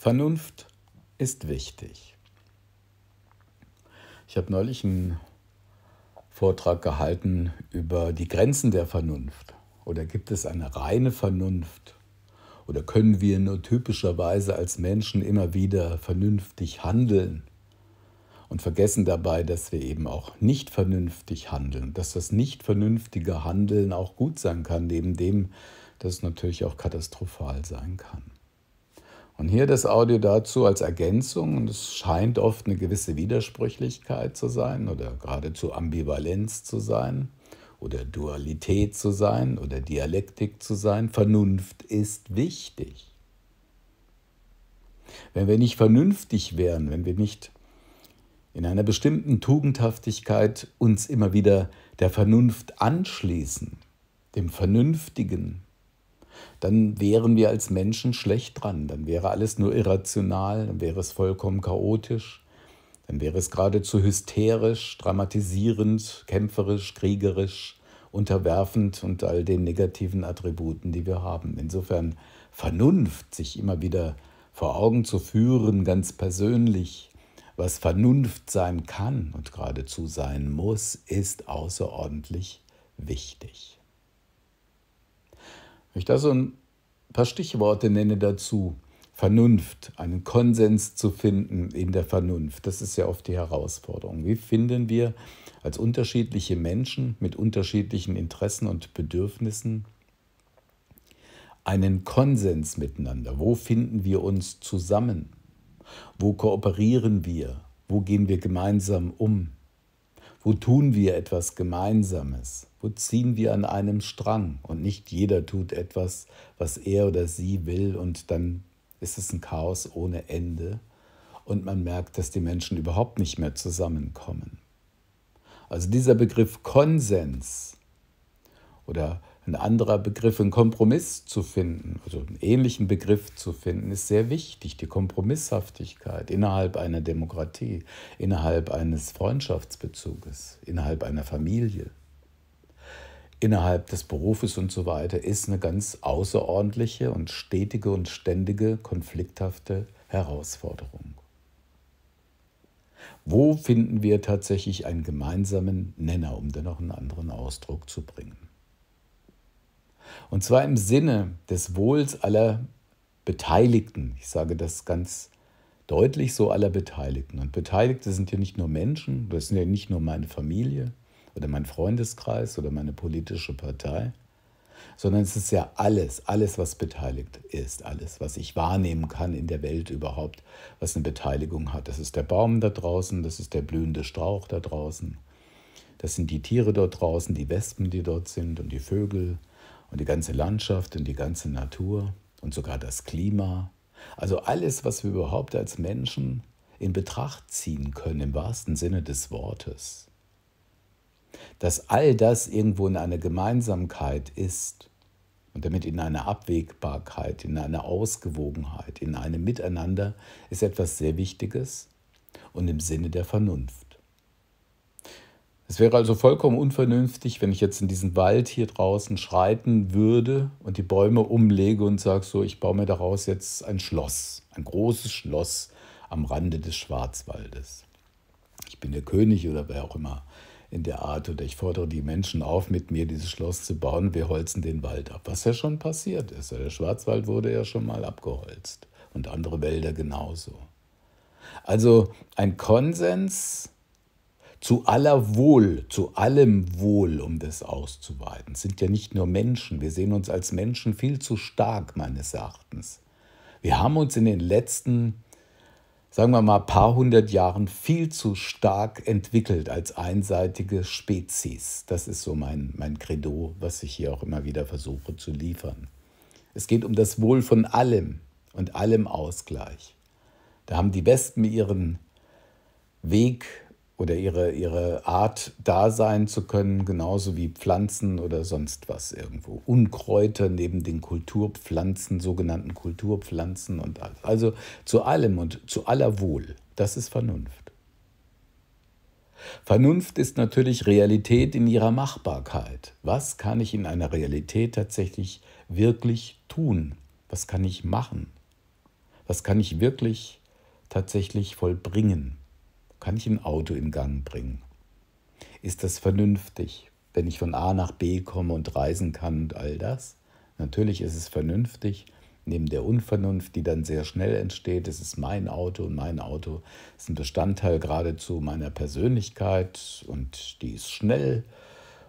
Vernunft ist wichtig. Ich habe neulich einen Vortrag gehalten über die Grenzen der Vernunft. Oder gibt es eine reine Vernunft? Oder können wir nur typischerweise als Menschen immer wieder vernünftig handeln und vergessen dabei, dass wir eben auch nicht vernünftig handeln, dass das nicht vernünftige Handeln auch gut sein kann, neben dem, dass es natürlich auch katastrophal sein kann. Und hier das Audio dazu als Ergänzung, und es scheint oft eine gewisse Widersprüchlichkeit zu sein oder geradezu Ambivalenz zu sein oder Dualität zu sein oder Dialektik zu sein. Vernunft ist wichtig. Wenn wir nicht vernünftig wären, wenn wir nicht in einer bestimmten Tugendhaftigkeit uns immer wieder der Vernunft anschließen, dem Vernünftigen, dann wären wir als Menschen schlecht dran, dann wäre alles nur irrational, dann wäre es vollkommen chaotisch, dann wäre es geradezu hysterisch, dramatisierend, kämpferisch, kriegerisch, unterwerfend und all den negativen Attributen, die wir haben. Insofern Vernunft, sich immer wieder vor Augen zu führen, ganz persönlich, was Vernunft sein kann und geradezu sein muss, ist außerordentlich wichtig. Wenn ich da so ein paar Stichworte nenne dazu, Vernunft, einen Konsens zu finden in der Vernunft, das ist ja oft die Herausforderung. Wie finden wir als unterschiedliche Menschen mit unterschiedlichen Interessen und Bedürfnissen einen Konsens miteinander? Wo finden wir uns zusammen? Wo kooperieren wir? Wo gehen wir gemeinsam um? Wo tun wir etwas Gemeinsames? Wo ziehen wir an einem Strang? Und nicht jeder tut etwas, was er oder sie will, und dann ist es ein Chaos ohne Ende. Und man merkt, dass die Menschen überhaupt nicht mehr zusammenkommen. Also dieser Begriff Konsens oder Konsens, ein anderer Begriff, einen Kompromiss zu finden, also einen ähnlichen Begriff zu finden, ist sehr wichtig. Die Kompromisshaftigkeit innerhalb einer Demokratie, innerhalb eines Freundschaftsbezuges, innerhalb einer Familie, innerhalb des Berufes und so weiter ist eine ganz außerordentliche und stetige und ständige konflikthafte Herausforderung. Wo finden wir tatsächlich einen gemeinsamen Nenner, um dennoch einen anderen Ausdruck zu bringen? Und zwar im Sinne des Wohls aller Beteiligten. Ich sage das ganz deutlich so aller Beteiligten. Und Beteiligte sind ja nicht nur Menschen, das sind ja nicht nur meine Familie oder mein Freundeskreis oder meine politische Partei, sondern es ist ja alles, alles, was beteiligt ist, alles, was ich wahrnehmen kann in der Welt überhaupt, was eine Beteiligung hat. Das ist der Baum da draußen, das ist der blühende Strauch da draußen, das sind die Tiere dort draußen, die Wespen, die dort sind und die Vögel und die ganze Landschaft und die ganze Natur und sogar das Klima. Also alles, was wir überhaupt als Menschen in Betracht ziehen können, im wahrsten Sinne des Wortes. Dass all das irgendwo in einer Gemeinsamkeit ist und damit in einer Abwägbarkeit, in einer Ausgewogenheit, in einem Miteinander, ist etwas sehr Wichtiges und im Sinne der Vernunft. Es wäre also vollkommen unvernünftig, wenn ich jetzt in diesen Wald hier draußen schreiten würde und die Bäume umlege und sage so, ich baue mir daraus jetzt ein Schloss, ein großes Schloss am Rande des Schwarzwaldes. Ich bin der König oder wer auch immer in der Art oder ich fordere die Menschen auf, mit mir dieses Schloss zu bauen, wir holzen den Wald ab, was ja schon passiert ist. Der Schwarzwald wurde ja schon mal abgeholzt und andere Wälder genauso. Also ein Konsens, zu aller Wohl, zu allem Wohl, um das auszuweiten, sind ja nicht nur Menschen. Wir sehen uns als Menschen viel zu stark, meines Erachtens. Wir haben uns in den letzten, sagen wir mal, paar hundert Jahren viel zu stark entwickelt als einseitige Spezies. Das ist so mein, mein Credo, was ich hier auch immer wieder versuche zu liefern. Es geht um das Wohl von allem und allem Ausgleich. Da haben die Wespen ihren Weg oder ihre, ihre Art da sein zu können, genauso wie Pflanzen oder sonst was irgendwo. Unkräuter neben den Kulturpflanzen, sogenannten Kulturpflanzen und alles. Also zu allem und zu aller Wohl, das ist Vernunft. Vernunft ist natürlich Realität in ihrer Machbarkeit. Was kann ich in einer Realität tatsächlich wirklich tun? Was kann ich machen? Was kann ich wirklich tatsächlich vollbringen? Kann ich ein Auto in Gang bringen? Ist das vernünftig, wenn ich von A nach B komme und reisen kann und all das? Natürlich ist es vernünftig, neben der Unvernunft, die dann sehr schnell entsteht. Es ist mein Auto und mein Auto ist ein Bestandteil geradezu meiner Persönlichkeit und die ist schnell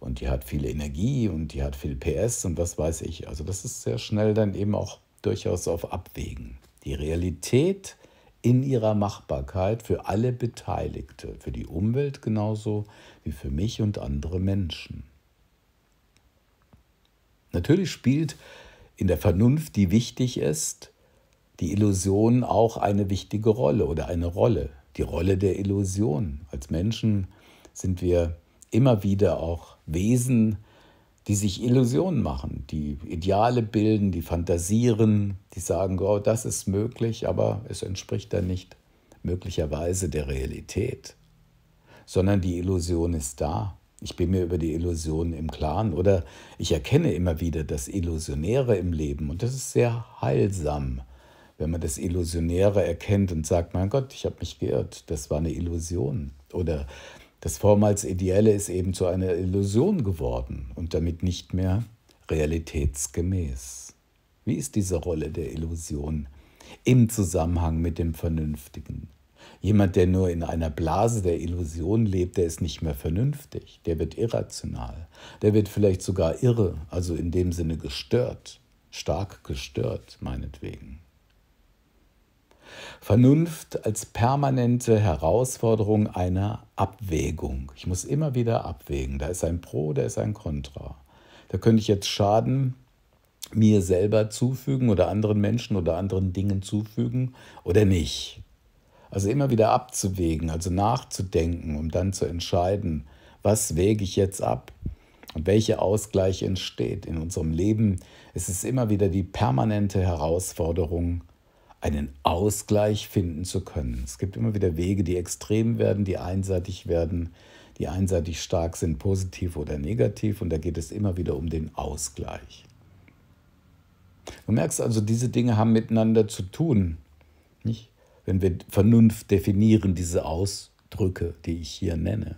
und die hat viel Energie und die hat viel PS und was weiß ich. Also das ist sehr schnell dann eben auch durchaus auf Abwägen. Die Realität ist, in ihrer Machbarkeit für alle Beteiligte, für die Umwelt genauso wie für mich und andere Menschen. Natürlich spielt in der Vernunft, die wichtig ist, die Illusion auch eine wichtige Rolle oder eine Rolle, die Rolle der Illusion. Als Menschen sind wir immer wieder auch Wesen, die sich Illusionen machen, die Ideale bilden, die fantasieren, die sagen, oh, das ist möglich, aber es entspricht dann nicht möglicherweise der Realität, sondern die Illusion ist da. Ich bin mir über die Illusion im Klaren oder ich erkenne immer wieder das Illusionäre im Leben und das ist sehr heilsam, wenn man das Illusionäre erkennt und sagt, mein Gott, ich habe mich geirrt, das war eine Illusion oder das vormals Ideelle ist eben zu einer Illusion geworden und damit nicht mehr realitätsgemäß. Wie ist diese Rolle der Illusion im Zusammenhang mit dem Vernünftigen? Jemand, der nur in einer Blase der Illusion lebt, der ist nicht mehr vernünftig, der wird irrational, der wird vielleicht sogar irre, also in dem Sinne gestört, stark gestört meinetwegen. Vernunft als permanente Herausforderung einer Abwägung. Ich muss immer wieder abwägen. Da ist ein Pro, da ist ein Kontra. Da könnte ich jetzt Schaden mir selber zufügen oder anderen Menschen oder anderen Dingen zufügen oder nicht. Also immer wieder abzuwägen, also nachzudenken, um dann zu entscheiden, was wäge ich jetzt ab und welcher Ausgleich entsteht. In unserem Leben ist es immer wieder die permanente Herausforderung, einen Ausgleich finden zu können. Es gibt immer wieder Wege, die extrem werden, die einseitig werden, die einseitig stark sind, positiv oder negativ. Und da geht es immer wieder um den Ausgleich. Du merkst also, diese Dinge haben miteinander zu tun. Nicht? Wenn wir Vernunft definieren, diese Ausdrücke, die ich hier nenne.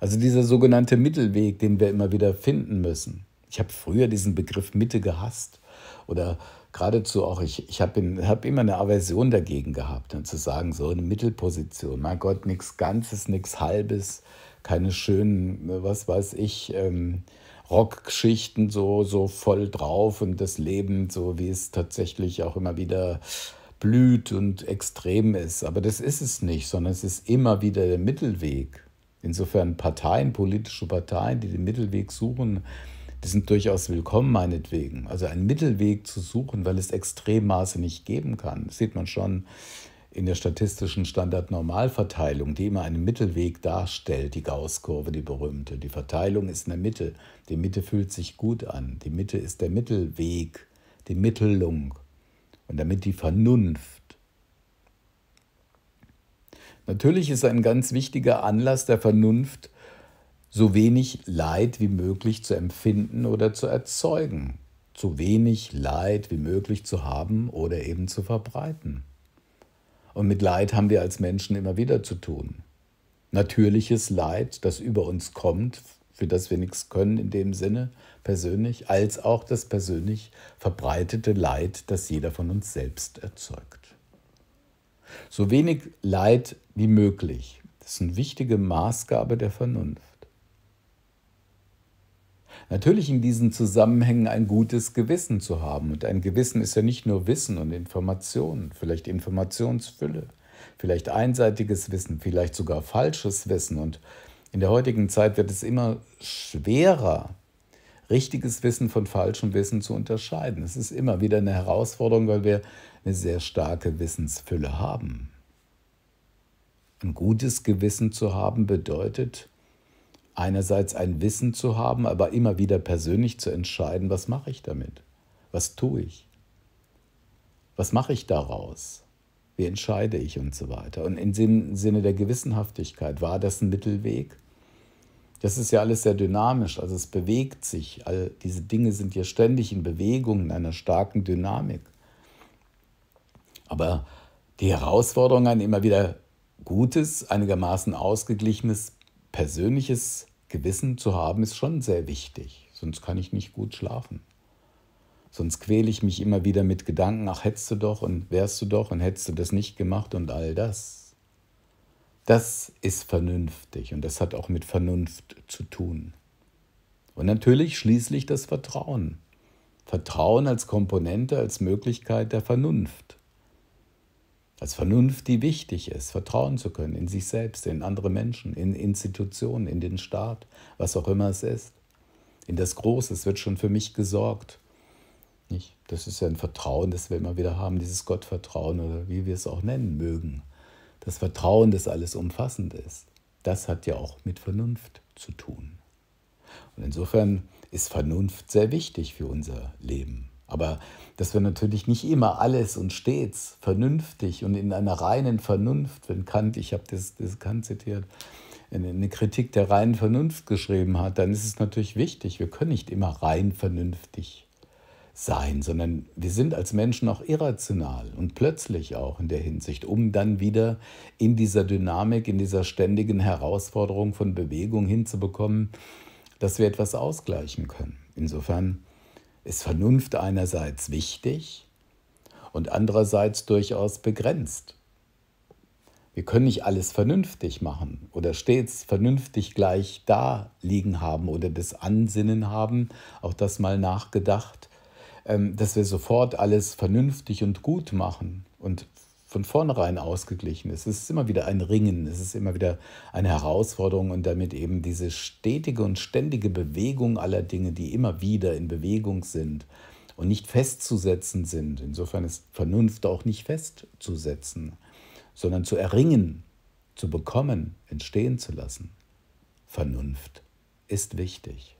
Also dieser sogenannte Mittelweg, den wir immer wieder finden müssen. Ich habe früher diesen Begriff Mitte gehasst oder geradezu auch, ich, ich habe hab immer eine Aversion dagegen gehabt, dann zu sagen, so eine Mittelposition, mein Gott, nichts Ganzes, nichts Halbes, keine schönen, ne, was weiß ich, ähm, Rockgeschichten so, so voll drauf und das Leben, so wie es tatsächlich auch immer wieder blüht und extrem ist. Aber das ist es nicht, sondern es ist immer wieder der Mittelweg. Insofern Parteien, politische Parteien, die den Mittelweg suchen, die sind durchaus willkommen meinetwegen. Also einen Mittelweg zu suchen, weil es Extremmaße nicht geben kann, das sieht man schon in der statistischen Standardnormalverteilung, die immer einen Mittelweg darstellt, die Gauss-Kurve, die berühmte. Die Verteilung ist in der Mitte. Die Mitte fühlt sich gut an. Die Mitte ist der Mittelweg, die Mittelung und damit die Vernunft. Natürlich ist ein ganz wichtiger Anlass der Vernunft so wenig Leid wie möglich zu empfinden oder zu erzeugen, so wenig Leid wie möglich zu haben oder eben zu verbreiten. Und mit Leid haben wir als Menschen immer wieder zu tun. Natürliches Leid, das über uns kommt, für das wir nichts können in dem Sinne persönlich, als auch das persönlich verbreitete Leid, das jeder von uns selbst erzeugt. So wenig Leid wie möglich, das ist eine wichtige Maßgabe der Vernunft natürlich in diesen Zusammenhängen ein gutes Gewissen zu haben. Und ein Gewissen ist ja nicht nur Wissen und Information, vielleicht Informationsfülle, vielleicht einseitiges Wissen, vielleicht sogar falsches Wissen. Und in der heutigen Zeit wird es immer schwerer, richtiges Wissen von falschem Wissen zu unterscheiden. Es ist immer wieder eine Herausforderung, weil wir eine sehr starke Wissensfülle haben. Ein gutes Gewissen zu haben bedeutet, einerseits ein Wissen zu haben, aber immer wieder persönlich zu entscheiden, was mache ich damit? Was tue ich? Was mache ich daraus? Wie entscheide ich und so weiter? Und in im Sinne der Gewissenhaftigkeit, war das ein Mittelweg? Das ist ja alles sehr dynamisch, also es bewegt sich. All diese Dinge sind ja ständig in Bewegung, in einer starken Dynamik. Aber die Herausforderung, ein immer wieder gutes, einigermaßen ausgeglichenes persönliches Gewissen zu haben, ist schon sehr wichtig. Sonst kann ich nicht gut schlafen. Sonst quäle ich mich immer wieder mit Gedanken, ach hättest du doch und wärst du doch und hättest du das nicht gemacht und all das. Das ist vernünftig und das hat auch mit Vernunft zu tun. Und natürlich schließlich das Vertrauen. Vertrauen als Komponente, als Möglichkeit der Vernunft. Als Vernunft, die wichtig ist, vertrauen zu können in sich selbst, in andere Menschen, in Institutionen, in den Staat, was auch immer es ist. In das Große, es wird schon für mich gesorgt. Nicht? Das ist ja ein Vertrauen, das wir immer wieder haben, dieses Gottvertrauen oder wie wir es auch nennen mögen. Das Vertrauen, das alles umfassend ist, das hat ja auch mit Vernunft zu tun. Und insofern ist Vernunft sehr wichtig für unser Leben. Aber dass wir natürlich nicht immer alles und stets vernünftig und in einer reinen Vernunft, wenn Kant, ich habe das, das Kant zitiert, eine Kritik der reinen Vernunft geschrieben hat, dann ist es natürlich wichtig, wir können nicht immer rein vernünftig sein, sondern wir sind als Menschen auch irrational und plötzlich auch in der Hinsicht, um dann wieder in dieser Dynamik, in dieser ständigen Herausforderung von Bewegung hinzubekommen, dass wir etwas ausgleichen können. Insofern ist Vernunft einerseits wichtig und andererseits durchaus begrenzt. Wir können nicht alles vernünftig machen oder stets vernünftig gleich da liegen haben oder das Ansinnen haben, auch das mal nachgedacht, ähm, dass wir sofort alles vernünftig und gut machen und von vornherein ausgeglichen ist. Es ist immer wieder ein Ringen, es ist immer wieder eine Herausforderung und damit eben diese stetige und ständige Bewegung aller Dinge, die immer wieder in Bewegung sind und nicht festzusetzen sind. Insofern ist Vernunft auch nicht festzusetzen, sondern zu erringen, zu bekommen, entstehen zu lassen. Vernunft ist wichtig.